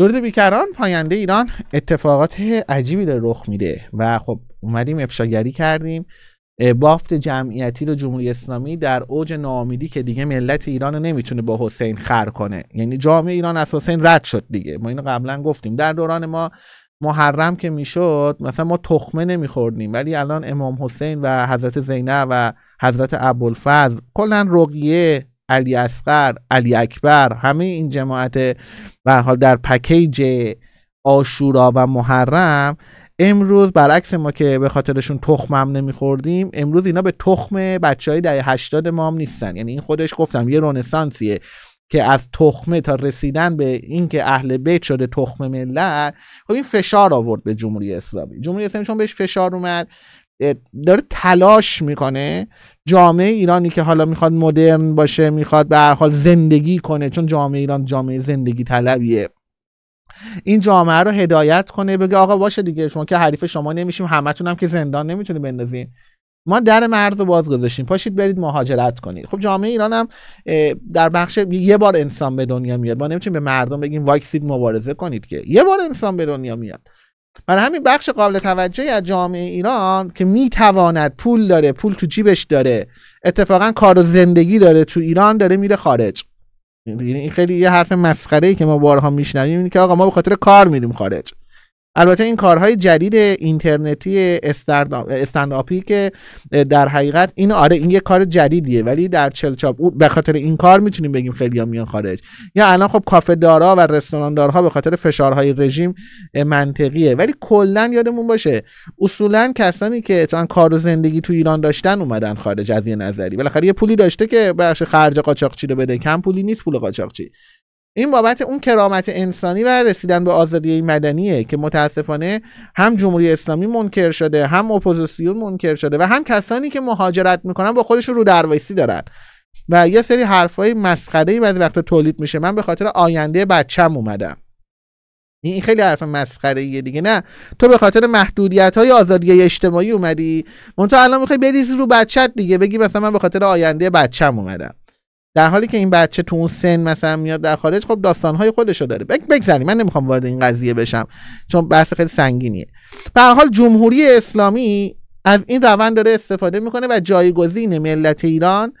درود بیکران پاینده ایران اتفاقات عجیبی داره رخ میده و خب اومدیم افشاگری کردیم بافت جمعیتی رو جمهوری اسلامی در اوج ناامیدی که دیگه ملت ایران رو نمیتونه با حسین خر کنه یعنی جامعه ایران از حسین رد شد دیگه ما اینو قبلا گفتیم در دوران ما محرم که میشد مثلا ما تخمه نمیخوردیم ولی الان امام حسین و حضرت زینب و حضرت ابوالفضل کلا رقیه علی اصغر علی اکبر همه این جماعت به حال در پکیج آشورا و محرم امروز برعکس ما که به خاطرشون تخم هم نمیخوردیم امروز اینا به تخم بچه های دهه هشتاد ما هم نیستن یعنی این خودش گفتم یه رونسانسیه که از تخمه تا رسیدن به اینکه اهل بیت شده تخم ملت خب این فشار آورد به جمهوری اسلامی جمهوری اسلامی چون بهش فشار اومد داره تلاش میکنه جامعه ایرانی که حالا میخواد مدرن باشه میخواد به هر حال زندگی کنه چون جامعه ایران جامعه زندگی طلبیه این جامعه رو هدایت کنه بگه آقا باشه دیگه شما که حریف شما نمیشیم همتون هم که زندان نمیتونه بندازین ما در مرز رو باز گذاشتیم پاشید برید مهاجرت کنید خب جامعه ایران هم در بخش یه بار انسان به دنیا میاد ما نمیتونیم به مردم بگیم واکسید مبارزه کنید که یه بار انسان به دنیا میاد من همین بخش قابل توجهی از جامعه ایران که میتواند پول داره پول تو جیبش داره اتفاقا کار و زندگی داره تو ایران داره میره خارج یعنی این خیلی یه حرف مسخره ای که ما بارها میشنویم اینه که آقا ما به خاطر کار میریم خارج البته این کارهای جدید اینترنتی استنداپی که در حقیقت این آره این یه کار جدیدیه ولی در چلچاپ به خاطر این کار میتونیم بگیم خیلی میان خارج یا الان خب کافه دارا و رستوران دارها به خاطر فشارهای رژیم منطقیه ولی کلا یادمون باشه اصولا کسانی که کار و زندگی تو ایران داشتن اومدن خارج از یه نظری بالاخره یه پولی داشته که بخش خرج قاچاقچی رو بده کم پولی نیست پول قاچاقچی این بابت اون کرامت انسانی و رسیدن به آزادی مدنیه که متاسفانه هم جمهوری اسلامی منکر شده هم اپوزیسیون منکر شده و هم کسانی که مهاجرت میکنن با خودش رو دروایسی دارن و یه سری حرفای مسخره بعضی وقت تولید میشه من به خاطر آینده بچم اومدم این خیلی حرف مسخره دیگه نه تو به خاطر محدودیت های آزادی اجتماعی اومدی من تو الان میخوای بریزی رو بچت دیگه بگی مثلا من به خاطر آینده بچم اومدم در حالی که این بچه تو اون سن مثلا میاد در خارج خب داستانهای خودشو داره بگ من نمیخوام وارد این قضیه بشم چون بحث خیلی سنگینیه به حال جمهوری اسلامی از این روند داره استفاده میکنه و جایگزین ملت ایران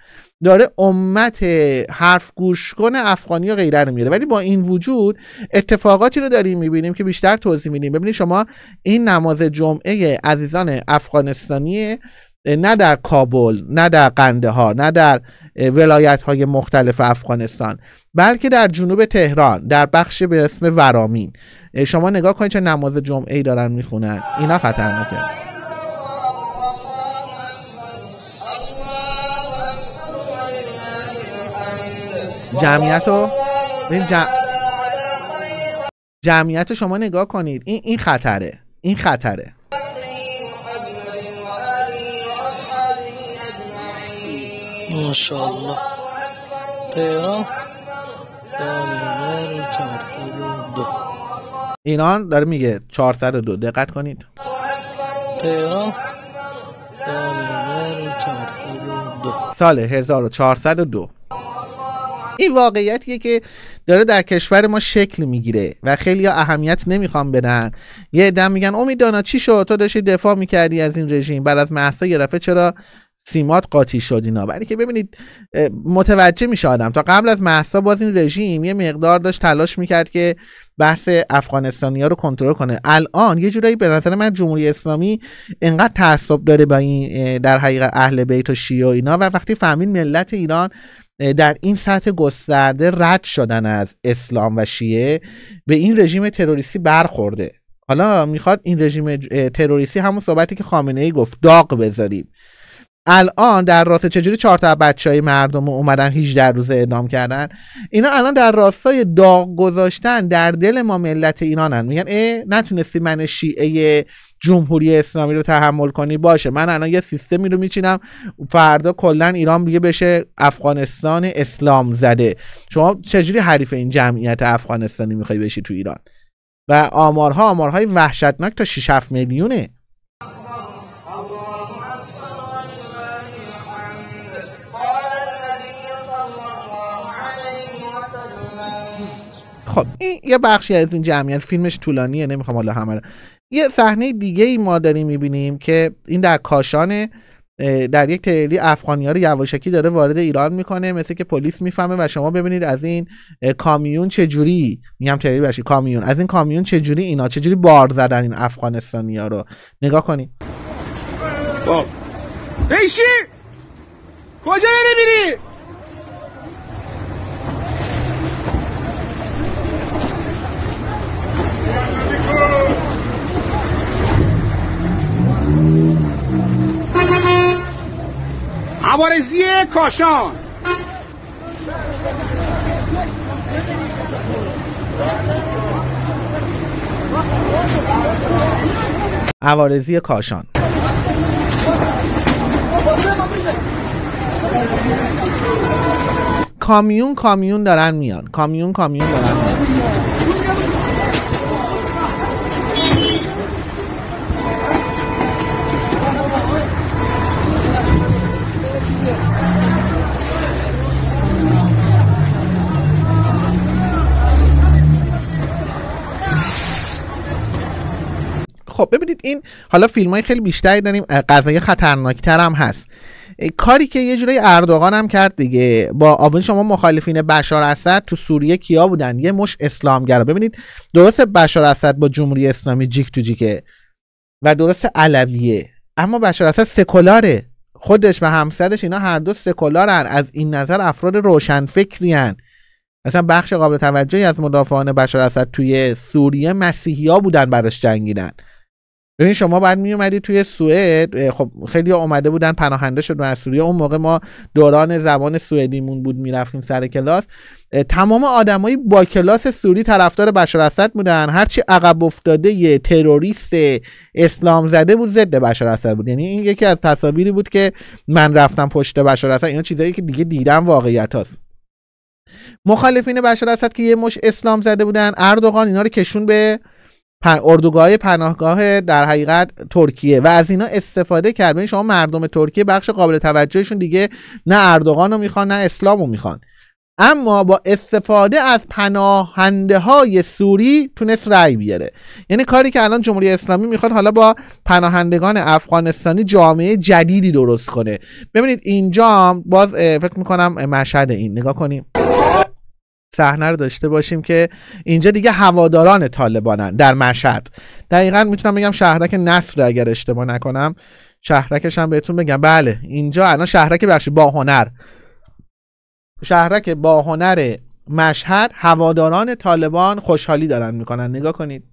داره امت حرف گوش افغانی و غیره رو ولی با این وجود اتفاقاتی رو داریم میبینیم که بیشتر توضیح میدیم ببینید شما این نماز جمعه عزیزان افغانستانیه. نه در کابل نه در قندهار نه در ولایت های مختلف افغانستان بلکه در جنوب تهران در بخش به اسم ورامین شما نگاه کنید چه نماز جمعه ای دارن میخونن اینا خطرناکه جمعیت رو جمعیت شما نگاه کنید این این خطره این خطره ماشاءالله تهران سال 1402 ایران داره میگه 402 دقت کنید تهران سال 1402 سال 1402 این واقعیتیه که داره در کشور ما شکل میگیره و خیلی اهمیت نمیخوام بدن یه دم میگن امید چی شد تو داشتی دفاع میکردی از این رژیم بعد از محصه گرفته چرا سیمات قاطی شد اینا برای که ببینید متوجه میشه آدم تا قبل از محسا باز این رژیم یه مقدار داشت تلاش میکرد که بحث افغانستانی ها رو کنترل کنه الان یه جورایی به نظر من جمهوری اسلامی انقدر تعصب داره با این در حقیقت اهل بیت و شیعه و اینا و وقتی فهمید ملت ایران در این سطح گسترده رد شدن از اسلام و شیعه به این رژیم تروریستی برخورده حالا میخواد این رژیم تروریستی همون صحبتی که خامنه ای گفت داغ بذاریم الان در راسته چجوری چهار تا بچه های مردم رو اومدن 18 روز اعدام کردن اینا الان در راستای داغ گذاشتن در دل ما ملت ایرانن میگن ای نتونستی من شیعه جمهوری اسلامی رو تحمل کنی باشه من الان یه سیستمی رو میچینم فردا کلا ایران دیگه بشه افغانستان اسلام زده شما چجوری حریف این جمعیت افغانستانی میخوای بشی تو ایران و آمارها آمارهای وحشتناک تا 6 7 میلیونه خب این یه بخشی از این جمعیت فیلمش طولانیه نمیخوام حالا همه یه صحنه دیگه ای ما داریم میبینیم که این در کاشانه در یک تریلی افغانی ها رو یواشکی داره وارد ایران میکنه مثل که پلیس میفهمه و شما ببینید از این کامیون چجوری میگم تریلی بشی کامیون از این کامیون چجوری اینا چجوری بار زدن این افغانستانی ها رو نگاه کنید بیشی خب. کجا میری عوارضی کاشان عوارزی کاشان کامیون کامیون دارن میان کامیون کامیون دارن خب ببینید این حالا فیلم های خیلی بیشتری داریم قضایی تر هم هست کاری که یه جورایی اردوغان هم کرد دیگه با آبون شما مخالفین بشار اسد تو سوریه کیا بودن یه مش اسلامگرا ببینید درست بشار اسد با جمهوری اسلامی جیک تو جیکه و درست علویه اما بشار اسد سکولاره خودش و همسرش اینا هر دو سکولارن از این نظر افراد روشنفکریان اصلا بخش قابل توجهی از مدافعان بشار اسد توی سوریه مسیحیا بودن براش جنگیدن ببین شما بعد می اومدی توی سوئد خب خیلی اومده بودن پناهنده شدن از سوریه اون موقع ما دوران زبان سوئدیمون بود میرفتیم سر کلاس تمام آدمای با کلاس سوری طرفدار بشار اسد بودن هرچی عقب افتاده یه تروریست اسلام زده بود ضد بشار اسد بود یعنی این یکی از تصاویری بود که من رفتم پشت بشار اسد اینا چیزایی که دیگه دیدم واقعیت هست مخالفین بشار اسد که یه مش اسلام زده بودن اردوغان اینا رو کشون به اردوگاه پناهگاه در حقیقت ترکیه و از اینا استفاده کرد شما مردم ترکیه بخش قابل توجهشون دیگه نه اردوغان رو میخوان نه اسلام رو میخوان اما با استفاده از پناهنده های سوری تونست رای بیاره یعنی کاری که الان جمهوری اسلامی میخواد حالا با پناهندگان افغانستانی جامعه جدیدی درست کنه ببینید اینجا باز فکر میکنم مشهد این نگاه کنیم صحنه رو داشته باشیم که اینجا دیگه هواداران طالبانن در مشهد دقیقا میتونم بگم شهرک نصر اگر اشتباه نکنم شهرکش هم بهتون بگم بله اینجا الان شهرک بخشی با هنر شهرک با هنر مشهد هواداران طالبان خوشحالی دارن میکنن نگاه کنید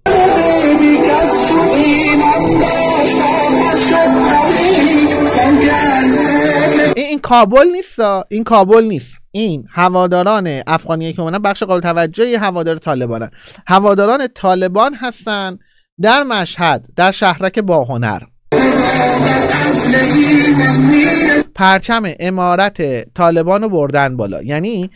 این کابل نیست این کابل نیست این هواداران افغانیه که اومدن بخش قابل توجهی هوادار طالبانن هواداران طالبان هستن در مشهد در شهرک باهنر پرچم امارت طالبان رو بردن بالا یعنی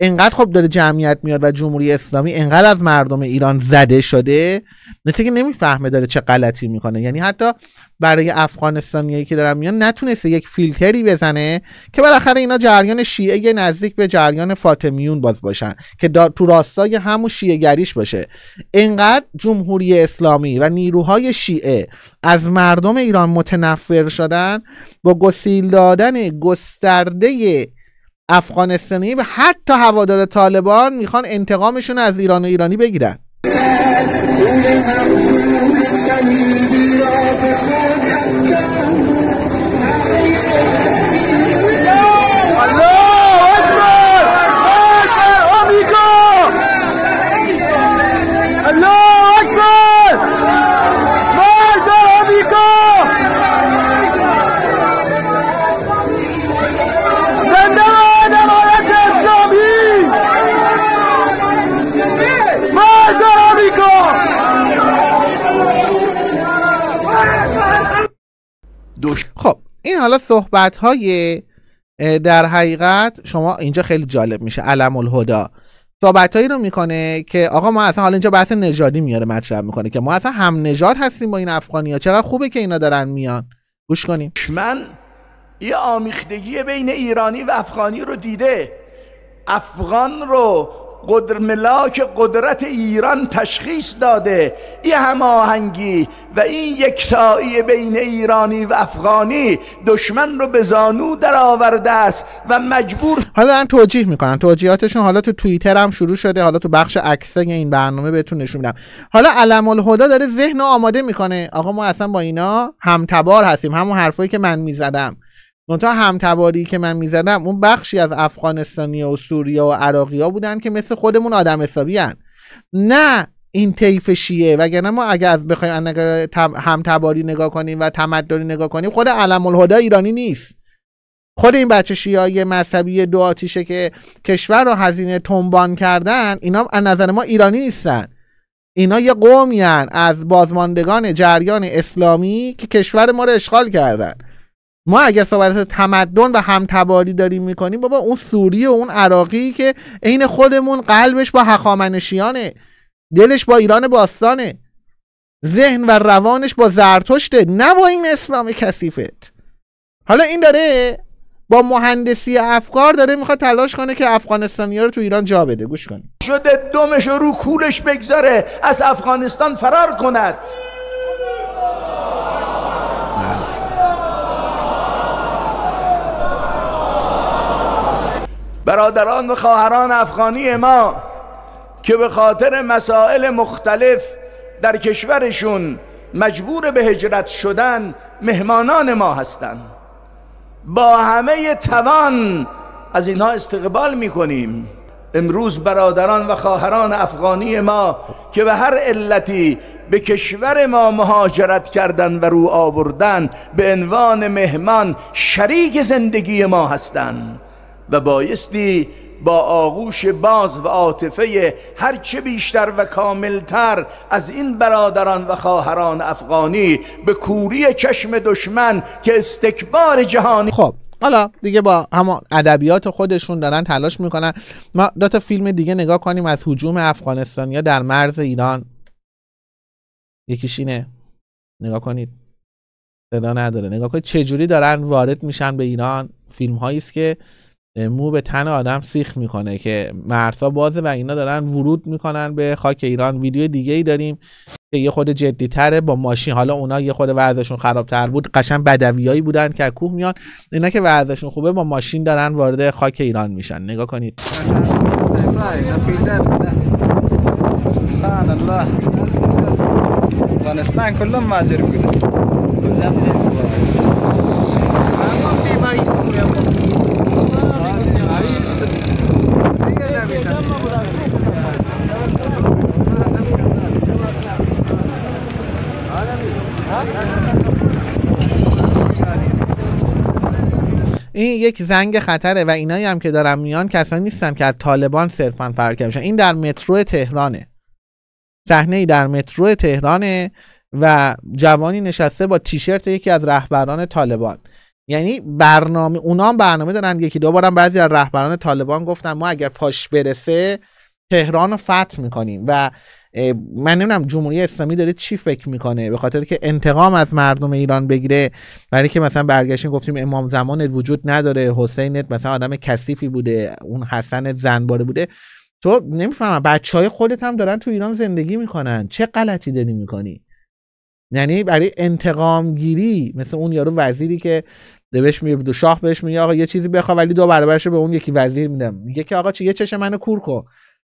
انقدر خب داره جمعیت میاد و جمهوری اسلامی انقدر از مردم ایران زده شده مثل که نمیفهمه داره چه غلطی میکنه یعنی حتی برای افغانستانیایی که دارن میان نتونسته یک فیلتری بزنه که بالاخره اینا جریان شیعه نزدیک به جریان فاطمیون باز باشن که تو راستای همون شیعه گریش باشه انقدر جمهوری اسلامی و نیروهای شیعه از مردم ایران متنفر شدن با گسیل دادن گسترده افغانستانی و حتی هوادار طالبان میخوان انتقامشون از ایران و ایرانی بگیرن حالا صحبت های در حقیقت شما اینجا خیلی جالب میشه علم الهدا صحبت هایی رو میکنه که آقا ما اصلا حالا اینجا بحث نژادی میاره مطرح میکنه که ما اصلا هم نژاد هستیم با این افغانی ها چقدر خوبه که اینا دارن میان گوش کنیم من یه آمیختگی بین ایرانی و افغانی رو دیده افغان رو قدر ملاک قدرت ایران تشخیص داده این هماهنگی و این یکتایی بین ایرانی و افغانی دشمن رو به زانو در آورده است و مجبور حالا دارن توجیه میکنن توجیهاتشون حالا تو توییتر هم شروع شده حالا تو بخش عکسه این برنامه بهتون نشون میدم حالا علم الهدا داره ذهن آماده میکنه آقا ما اصلا با اینا همتبار هستیم همون حرفایی که من میزدم تا همتباری که من میزدم اون بخشی از افغانستانی و سوریا و عراقی ها بودن که مثل خودمون آدم حسابی نه این طیف شیعه وگرنه ما اگر از بخوایم همتباری نگاه کنیم و تمدنی نگاه کنیم خود علم الهدا ایرانی نیست خود این بچه شیعه مذهبی دو آتیشه که کشور رو هزینه تنبان کردن اینا از نظر ما ایرانی نیستن اینا یه قومی از بازماندگان جریان اسلامی که کشور ما رو اشغال کردن ما اگر صحبت تمدن و همتباری داریم میکنیم بابا اون سوری و اون عراقی که عین خودمون قلبش با هخامنشیانه دلش با ایران باستانه ذهن و روانش با زرتشته نه با این اسلام کثیفت حالا این داره با مهندسی افکار داره میخواد تلاش کنه که افغانستانی ها رو تو ایران جا بده گوش کن شده دومش رو کولش بگذاره از افغانستان فرار کند برادران و خواهران افغانی ما که به خاطر مسائل مختلف در کشورشون مجبور به هجرت شدن مهمانان ما هستند با همه توان از اینها استقبال میکنیم امروز برادران و خواهران افغانی ما که به هر علتی به کشور ما مهاجرت کردند و رو آوردن به عنوان مهمان شریک زندگی ما هستند و بایستی با آغوش باز و عاطفه هرچه بیشتر و کاملتر از این برادران و خواهران افغانی به کوری چشم دشمن که استکبار جهانی خب حالا دیگه با همان ادبیات خودشون دارن تلاش میکنن ما دو تا فیلم دیگه نگاه کنیم از حجوم افغانستانیا در مرز ایران یکیش نگاه کنید صدا نداره نگاه کنید چجوری دارن وارد میشن به ایران فیلم هایی است که مو به تن آدم سیخ میکنه که مرسا بازه و اینا دارن ورود میکنن به خاک ایران ویدیو دیگه ای داریم که یه خود جدی تره با ماشین حالا اونا یه خود وضعشون خرابتر بود قشن بدویایی بودن که کوه میان اینا که وضعشون خوبه با ماشین دارن وارد خاک ایران میشن نگاه کنید سبحان الله این یک زنگ خطره و اینایی هم که دارم میان کسانی نیستن که از طالبان صرفا فرار میشن این در مترو تهرانه صحنه ای در مترو تهرانه و جوانی نشسته با تیشرت یکی از رهبران طالبان یعنی برنامه اونا هم برنامه دارن یکی دو بارم بعضی از رهبران طالبان گفتن ما اگر پاش برسه تهران رو فتح میکنیم و من نمیدونم جمهوری اسلامی داره چی فکر میکنه به خاطر که انتقام از مردم ایران بگیره برای که مثلا برگشتین گفتیم امام زمان وجود نداره حسینت مثلا آدم کثیفی بوده اون حسن زنباره بوده تو نمیفهمم بچه های خودت هم دارن تو ایران زندگی میکنن چه غلطی داری میکنی یعنی برای انتقام گیری مثل اون یارو وزیری که دبش میگه دو شاه بهش میگه آقا یه چیزی بخوا ولی دو برابرش به اون یکی وزیر میدم میگه آقا چه یه منو کور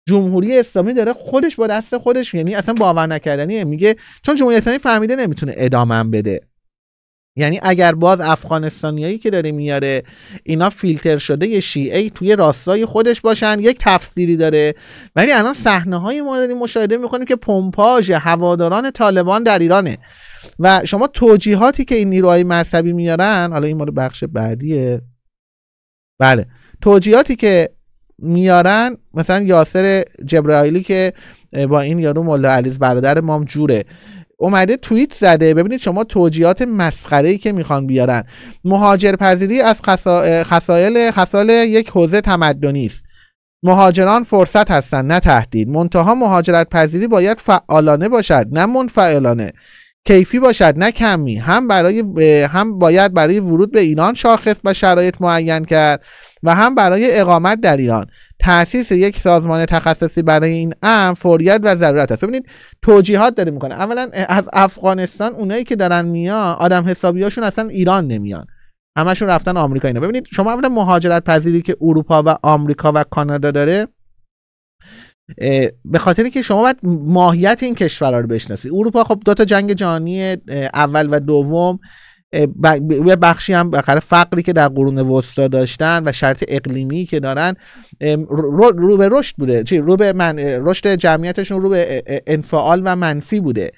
جمهوری اسلامی داره خودش با دست خودش یعنی اصلا باور نکردنیه میگه چون جمهوری اسلامی فهمیده نمیتونه ادامه بده یعنی اگر باز افغانستانیایی که داره میاره اینا فیلتر شده یه شیعه توی راستای خودش باشن یک تفسیری داره ولی الان صحنه های ما داریم مشاهده میکنیم که پمپاژ هواداران طالبان در ایرانه و شما توجیهاتی که این نیروهای مذهبی میارن حالا این مال بخش بعدیه بله توجیهاتی که میارن مثلا یاسر جبرائیلی که با این یارو مولا علیز برادر مام جوره اومده توییت زده ببینید شما توجیهات مسخره ای که میخوان بیارن مهاجر پذیری از خصایل خسایل یک حوزه تمدنی است مهاجران فرصت هستند نه تهدید منتها مهاجرت پذیری باید فعالانه باشد نه منفعلانه کیفی باشد نه کمی هم برای هم باید برای ورود به ایران شاخص و شرایط معین کرد و هم برای اقامت در ایران تاسیس یک سازمان تخصصی برای این امر فوریت و ضرورت است ببینید توجیهات داره میکنه اولا از افغانستان اونایی که دارن میان آدم حسابیاشون اصلا ایران نمیان همشون رفتن آمریکا اینا ببینید شما اولا مهاجرت پذیری که اروپا و آمریکا و کانادا داره به خاطر که شما باید ماهیت این کشورها رو بشناسید اروپا خب دو تا جنگ جهانی اول و دوم یه بخشی هم بخره فقری که در قرون وسطا داشتن و شرط اقلیمی که دارن رو, به رشد بوده چی رو به من رشد جمعیتشون رو به انفعال و منفی بوده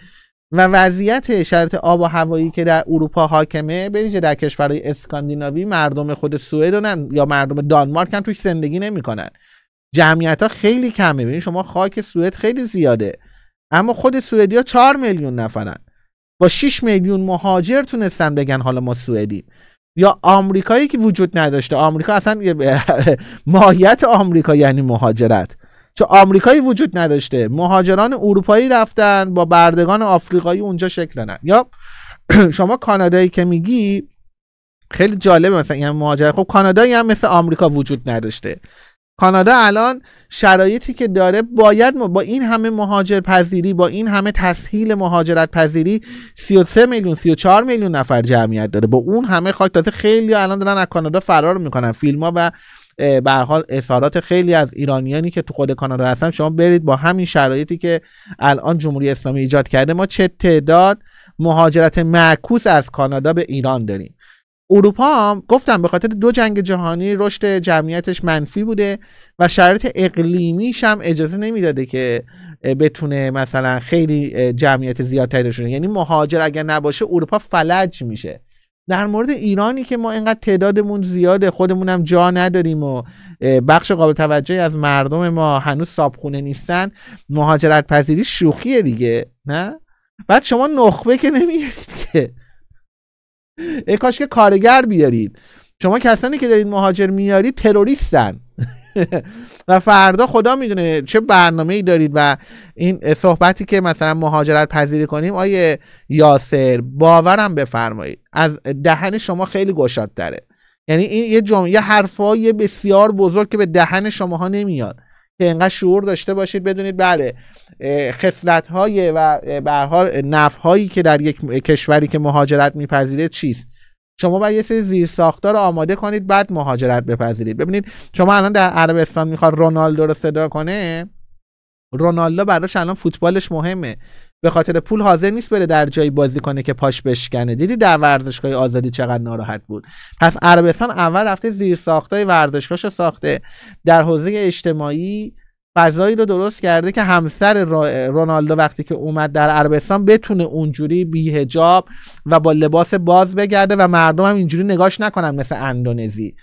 و وضعیت شرط آب و هوایی که در اروپا حاکمه به در کشورهای اسکاندیناوی مردم خود سوئد یا مردم دانمارک هم توش زندگی نمیکنن جمعیت ها خیلی کمه ببین شما خاک سوئد خیلی زیاده اما خود سوئدیا 4 میلیون نفرن با 6 میلیون مهاجر تونستن بگن حالا ما سوئدی، یا آمریکایی که وجود نداشته آمریکا اصلا ماهیت آمریکا یعنی مهاجرت چه آمریکایی وجود نداشته مهاجران اروپایی رفتن با بردگان آفریقایی اونجا شکل دادن یا شما کانادایی که میگی خیلی جالبه مثلا این یعنی مهاجر خب کانادایی هم مثل آمریکا وجود نداشته کانادا الان شرایطی که داره باید با این همه مهاجر پذیری با این همه تسهیل مهاجرت پذیری 33 میلیون 34 میلیون نفر جمعیت داره با اون همه خاک تازه خیلی الان دارن از کانادا فرار میکنن فیلم ها و به حال اظهارات خیلی از ایرانیانی که تو خود کانادا هستن شما برید با همین شرایطی که الان جمهوری اسلامی ایجاد کرده ما چه تعداد مهاجرت معکوس از کانادا به ایران داریم اروپا هم گفتم به خاطر دو جنگ جهانی رشد جمعیتش منفی بوده و شرایط اقلیمیش هم اجازه نمیداده که بتونه مثلا خیلی جمعیت زیادتری داشته یعنی مهاجر اگر نباشه اروپا فلج میشه در مورد ایرانی که ما اینقدر تعدادمون زیاده خودمونم جا نداریم و بخش قابل توجهی از مردم ما هنوز سابخونه نیستن مهاجرت پذیری شوخیه دیگه نه بعد شما نخبه که نمیارید که ای کاش که کارگر بیارید شما کسانی که دارید مهاجر میارید تروریستن و فردا خدا میدونه چه برنامه ای دارید و این صحبتی که مثلا مهاجرت پذیری کنیم آیه یاسر باورم بفرمایید از دهن شما خیلی گشاد داره یعنی این یه جمله حرفای بسیار بزرگ که به دهن شماها نمیاد که انقدر شعور داشته باشید بدونید بله خصلت های و به حال هایی که در یک کشوری که مهاجرت میپذیره چیست شما باید یه سری زیر ساختار آماده کنید بعد مهاجرت بپذیرید ببینید شما الان در عربستان میخواد رونالدو رو صدا کنه رونالدو براش الان فوتبالش مهمه به خاطر پول حاضر نیست بره در جایی بازی کنه که پاش بشکنه دیدی در ورزشگاه آزادی چقدر ناراحت بود پس عربستان اول رفته زیر ساختای ورزشگاهش ساخته در حوزه اجتماعی فضایی رو درست کرده که همسر رونالدو وقتی که اومد در عربستان بتونه اونجوری بیهجاب و با لباس باز بگرده و مردم هم اینجوری نگاش نکنن مثل اندونزی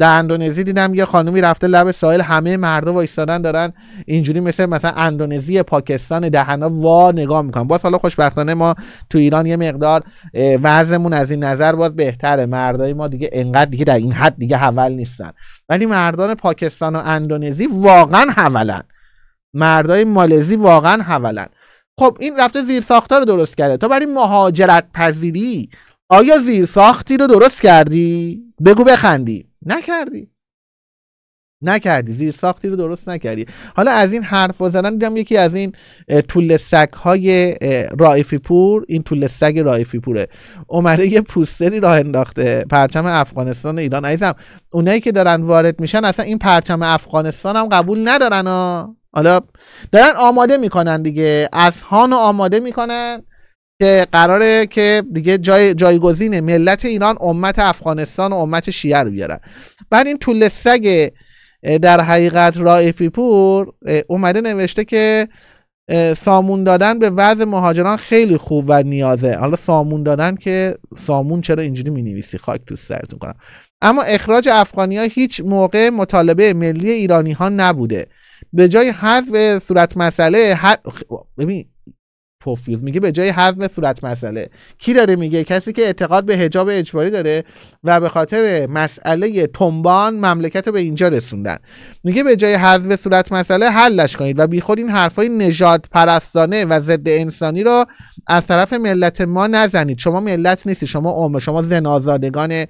در اندونزی دیدم یه خانومی رفته لب ساحل همه مردا وایستادن دارن اینجوری مثل مثلا اندونزی پاکستان دهنا وا نگاه میکنن باز حالا خوشبختانه ما تو ایران یه مقدار وضعمون از این نظر باز بهتره مردای ما دیگه انقدر دیگه در این حد دیگه حول نیستن ولی مردان پاکستان و اندونزی واقعا حولن مردای مالزی واقعا حولن خب این رفته زیر ساختار رو درست کرده تا برای مهاجرت پذیری آیا زیر ساختی رو درست کردی بگو بخندی نکردی نکردی زیر ساختی رو درست نکردی حالا از این حرف زدن دیدم یکی از این طول سگ های رایفی پور این طول سگ رایفی پوره اومده یه پوستری راه انداخته پرچم افغانستان ایران عزیزم اونایی که دارن وارد میشن اصلا این پرچم افغانستان هم قبول ندارن ها حالا دارن آماده میکنن دیگه از هانو آماده میکنن که قراره که دیگه جای جایگزین ملت ایران امت افغانستان و امت شیعه رو بیارن بعد این طول سگ در حقیقت رائفی پور اومده نوشته که سامون دادن به وضع مهاجران خیلی خوب و نیازه حالا سامون دادن که سامون چرا اینجوری می نویسی خاک تو سرتون کنم اما اخراج افغانی هیچ موقع مطالبه ملی ایرانی ها نبوده به جای حذف صورت مسئله ببین پوفیوز میگه به جای حزم صورت مسئله کی داره میگه کسی که اعتقاد به حجاب اجباری داره و به خاطر مسئله تنبان مملکت رو به اینجا رسوندن میگه به جای حزم صورت مسئله حلش کنید و بیخود این حرفای نجات پرستانه و ضد انسانی رو از طرف ملت ما نزنید شما ملت نیستی شما عمر شما زنازادگان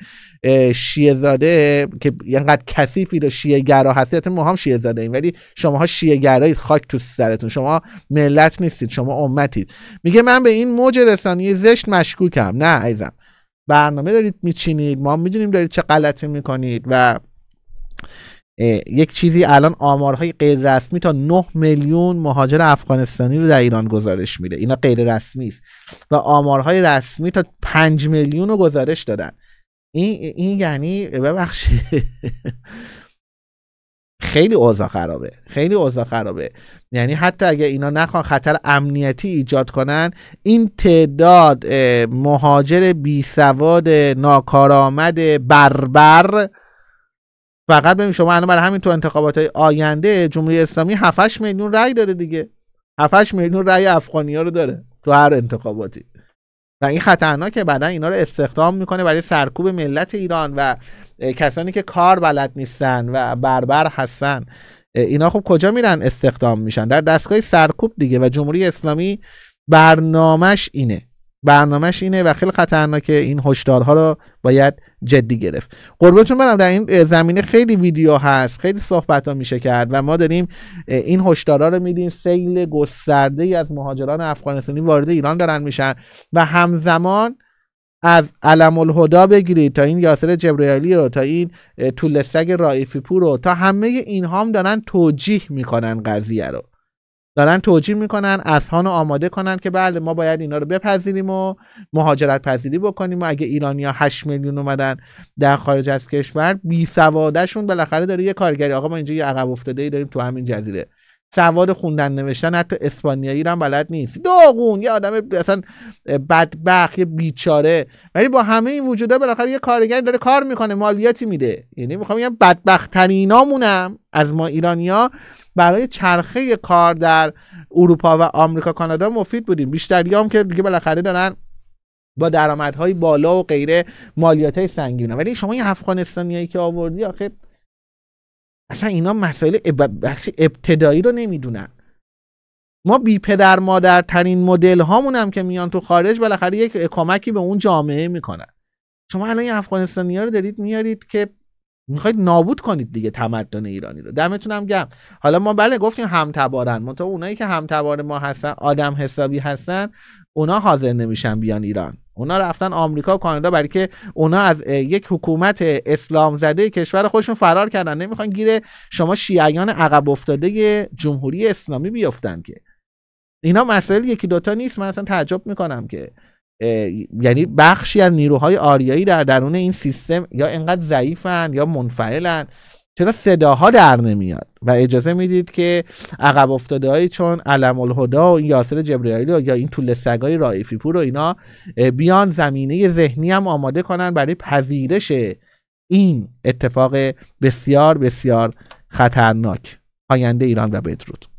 شیعه زاده که اینقدر کثیفی رو شیعه گرا هستید یعنی ما هم شیعه زاده ایم ولی شماها شیعه گرایید خاک تو سرتون شما ملت نیستید شما امتید میگه من به این موج رسانی زشت مشکوکم نه عیزم برنامه دارید میچینید ما میدونیم دارید چه غلطی میکنید و یک چیزی الان آمارهای غیر رسمی تا 9 میلیون مهاجر افغانستانی رو در ایران گزارش میده اینا غیر رسمی است و آمارهای رسمی تا 5 میلیون رو گزارش دادن این, این یعنی ببخشید خیلی اوضاع خرابه خیلی اوضاع خرابه یعنی حتی اگه اینا نخوان خطر امنیتی ایجاد کنن این تعداد مهاجر بی سواد ناکارآمد بربر فقط ببین شما الان برای همین تو انتخابات های آینده جمهوری اسلامی 7 میلیون رأی داره دیگه 7 میلیون رأی افغانی رو داره تو هر انتخاباتی و این خطرناکه بعدا اینا رو استخدام میکنه برای سرکوب ملت ایران و کسانی که کار بلد نیستن و بربر هستن اینا خب کجا میرن استخدام میشن در دستگاه سرکوب دیگه و جمهوری اسلامی برنامهش اینه برنامهش اینه و خیلی خطرناکه این هشدارها رو باید جدی گرفت قربتون برم در این زمینه خیلی ویدیو هست خیلی صحبت ها میشه کرد و ما داریم این هشدارها رو میدیم سیل گسترده ای از مهاجران افغانستانی وارد ایران دارن میشن و همزمان از علم الهدا بگیرید تا این یاسر جبریالی رو تا این طول سگ رایفی پور رو تا همه اینها هم دارن توجیه میکنن قضیه رو دارن توجیه میکنن اسهان رو آماده کنن که بله ما باید اینا رو بپذیریم و مهاجرت پذیری بکنیم و اگه ایرانیا 8 میلیون اومدن در خارج از کشور بی سوادشون بالاخره داره یه کارگری آقا ما اینجا یه عقب افتاده ای داریم تو همین جزیره سواد خوندن نوشتن حتی اسپانیایی هم بلد نیست داغون یه آدم اصلا بدبخت یه بیچاره ولی با همه این وجودا بالاخره یه کارگری داره کار میکنه مالیاتی میده یعنی میخوام بگم بدبخت ترینامونم از ما ایرانیا برای چرخه کار در اروپا و آمریکا کانادا مفید بودیم بیشتری هم که دیگه بالاخره دارن با درآمدهای بالا و غیره مالیات های سنگینه ولی شما این افغانستانیایی که آوردی آخه اصلا اینا مسائل ابتدایی رو نمیدونن ما بی پدر مادر ترین مدل هامون هم که میان تو خارج بالاخره یک کمکی به اون جامعه میکنن شما الان این افغانستانی ها رو دارید میارید که میخواید نابود کنید دیگه تمدن ایرانی رو دمتون هم گرم حالا ما بله گفتیم همتبارن منتها اونایی که همتبار ما هستن آدم حسابی هستن اونا حاضر نمیشن بیان ایران اونا رفتن آمریکا و کانادا برای که اونا از یک حکومت اسلام زده کشور خودشون فرار کردن نمیخوان گیر شما شیعیان عقب افتاده جمهوری اسلامی بیفتن که اینا مسئله یکی دوتا نیست من اصلا تعجب میکنم که یعنی بخشی از نیروهای آریایی در درون این سیستم یا انقدر ضعیفن یا منفعلن چرا صداها در نمیاد و اجازه میدید که عقب افتاده چون علم الهدا و یاسر جبرئیلی یا این طول سگای رائفی پور و اینا بیان زمینه ذهنی هم آماده کنن برای پذیرش این اتفاق بسیار بسیار خطرناک آینده ایران و بدرود